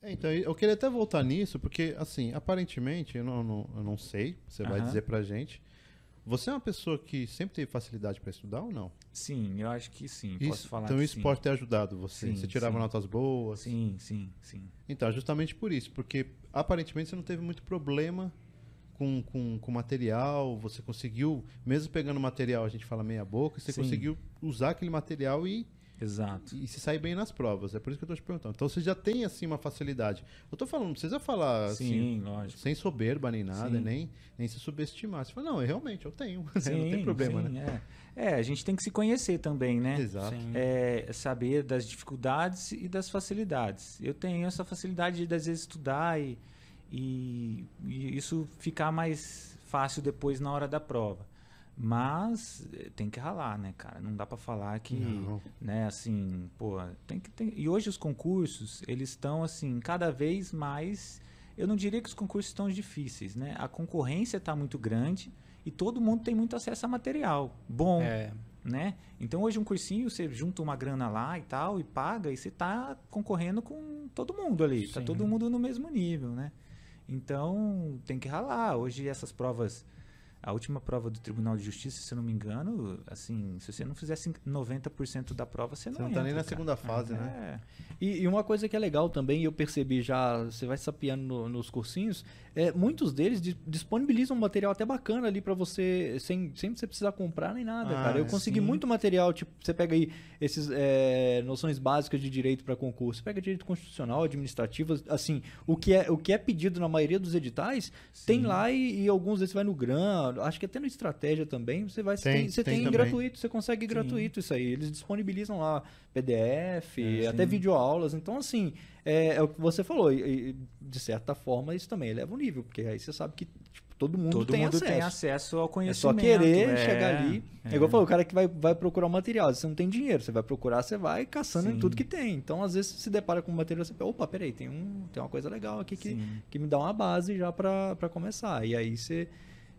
É, então, eu queria até voltar nisso, porque, assim, aparentemente, eu não, não, eu não sei, você vai dizer pra gente. Você é uma pessoa que sempre teve facilidade para estudar ou não? Sim, eu acho que sim. Isso, posso falar Então isso sim. pode ter ajudado você. Sim, você tirava sim. notas boas. Sim, sim, sim. Então, justamente por isso, porque aparentemente você não teve muito problema com, com, com material, você conseguiu, mesmo pegando material, a gente fala meia boca, você conseguiu usar aquele material e Exato. E, se sair bem nas provas. É por isso que eu estou te perguntando. Então você já tem assim uma facilidade. Eu estou falando, não precisa falar Sim, assim, lógico. sem soberba nem nada, nem, nem se subestimar. Você fala, não, eu, realmente eu tenho. Sim, né? não tem problema, sim, né? É. é. a gente tem que se conhecer também, né? Exato. É, saber das dificuldades e das facilidades. Eu tenho essa facilidade de às vezes estudar e, e, e isso ficar mais fácil depois na hora da prova. Mas eh, tem que ralar, né, cara? Não dá para falar que, Não. né, assim, pô, tem que tem... E hoje os concursos, eles estão assim, cada vez mais eu não diria que os concursos estão difíceis, né? A concorrência está muito grande e todo mundo tem muito acesso a material bom, é. né? Então hoje um cursinho você junta uma grana lá e tal e paga e você está concorrendo com todo mundo ali, está todo mundo no mesmo nível, né? Então tem que ralar. Hoje essas provas a última prova do Tribunal de Justiça, se eu não me engano, assim, se você não fizesse 90% da prova, você não Você não entra, tá nem na cara. segunda fase, né? É. E, e, uma coisa que é legal também, eu percebi já, você vai sapeando no, nos cursinhos, é, muitos deles disponibilizam material até bacana ali para você, sem, sem você precisar comprar nem nada, ah, cara. Eu ah, consegui sim. muito material, tipo, você pega aí esses é, noções básicas de direito para concurso, você pega direito constitucional, administrativo, assim, o que é, o que é pedido na maioria dos editais, sim. tem lá e, e alguns desses vai no GRAM, acho que até no estratégia também, você vai tem, tem, você tem, tem gratuito, você consegue Sim. gratuito isso aí. Eles disponibilizam lá PDF, é, ah, até videoaulas. Então, assim, é, é, o que você falou. E, e, de certa forma, isso também eleva o nível, porque aí você sabe que tipo, todo mundo, todo tem, mundo acesso. tem acesso ao conhecimento. É só querer é, chegar ali. É, igual eu é. falei, o cara que vai, vai procurar o material, você não tem dinheiro, você vai procurar, você vai caçando Sim. em tudo que tem. Então, às vezes, você se depara com o material, você fala, opa, peraí, tem, um, tem uma coisa legal aqui que, que me dá uma base já para começar. E aí você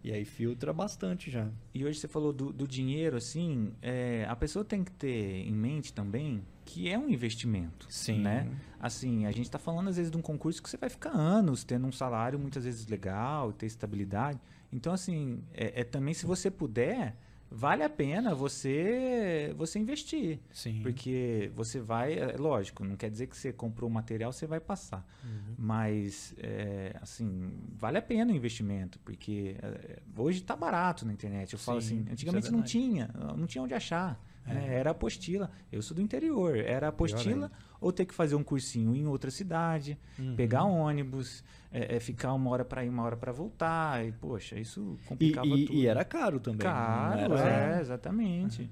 e aí filtra bastante já. E hoje você falou do, do dinheiro, assim, é, a pessoa tem que ter em mente também que é um investimento. Sim. Né? Assim, a gente está falando às vezes de um concurso que você vai ficar anos tendo um salário muitas vezes legal, ter estabilidade. Então, assim, é, é também se você puder vale a pena você você investir. Sim. Porque você vai, é lógico, não quer dizer que você comprou o material, você vai passar. Uhum. Mas, é, assim, vale a pena o investimento, porque é, hoje está barato na internet. Eu Sim, falo assim, é antigamente é não tinha, não tinha onde achar. É. Né? Era apostila. Eu sou do interior. Era apostila ou ter que fazer um cursinho em outra cidade, uhum. pegar ônibus, é, é, ficar uma hora para ir, uma hora para voltar. E, poxa, isso complicava e, e, tudo. E era caro também. Caro, era, é, exatamente. Uhum.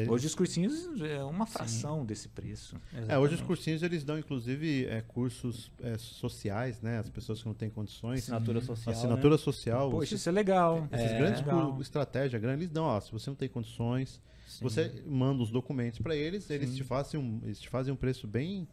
Eles... Hoje os cursinhos é uma fração Sim. desse preço. É, hoje os cursinhos eles dão inclusive é, cursos é, sociais, né? As pessoas que não têm condições. Assinatura social. Assinatura né? social. Poxa, isso é legal. Esses é, grandes legal. estratégia grande, eles dão, ó, se você não tem condições, Sim. você manda os documentos para eles, eles te, fazem um, eles te fazem um preço bem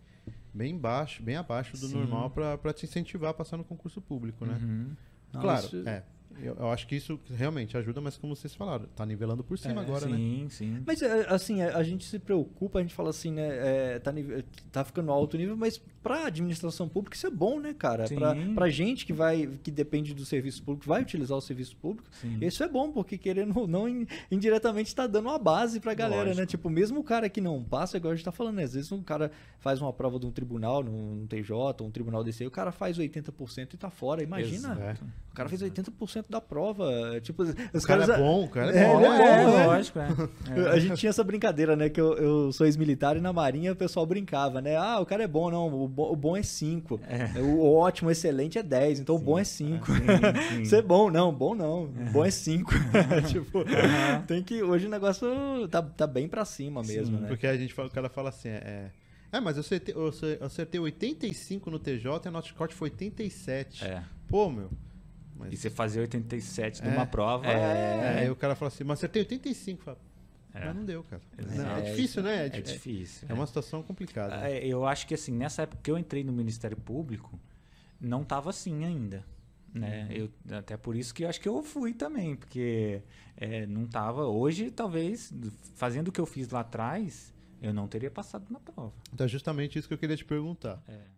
bem baixo, bem abaixo do normal para te incentivar a passar no concurso público, né? Uhum. Não, claro, isso... é. Eu, eu, acho que isso realmente ajuda, mas como vocês falaram, tá nivelando por cima é, agora, sim, né? Sim, sim. Mas é, assim, é, a, gente se preocupa, a gente fala assim, né? É, tá, tá ficando alto nível, mas para administração pública isso é bom, né, cara? Para gente que vai que depende do serviço público, vai utilizar o serviço público, Sim. isso é bom, porque querendo ou não, indiretamente está dando uma base para a galera, né? Lógico. né? Tipo, mesmo o cara que não passa, igual a gente está falando, né? às vezes um cara faz uma prova de um tribunal, num, TJ, um tribunal desse aí, o cara faz 80% e está fora, imagina. Exato. O cara fez 80% da prova. Tipo, os o cara caras, é bom, o cara é, é bom. É, é, lógico, é. A é. gente tinha essa brincadeira, né? Que eu, eu sou ex-militar e na Marinha o pessoal brincava, né? Ah, o cara é bom, não. O bom, o bom é 5. É. é. O ótimo, o excelente é 10. Então sim. o bom é 5. Ah, Ser bom, não, bom não. É. Bom é 5. tipo, uhum. tem que. Hoje o negócio tá, tá bem pra cima mesmo, sim, né? Porque a gente fala, o cara fala assim, é. É, é mas eu acertei, eu acertei 85 no TJ e a nota de corte foi 87. É. Pô, meu. Mas... E você fazer 87 numa é. prova. É, é... Aí o cara fala assim, mas acertei 85. Fala, é. Mas não deu, cara. Não, é, é difícil, né? É, É, difícil, é uma é. situação complicada. Né? É, eu acho que assim, nessa época que eu entrei no Ministério Público, não estava assim ainda. Né? Uhum. Eu, até por isso que eu acho que eu fui também, porque é, não estava. Hoje, talvez, fazendo o que eu fiz lá atrás, eu não teria passado na prova. Então é justamente isso que eu queria te perguntar. É.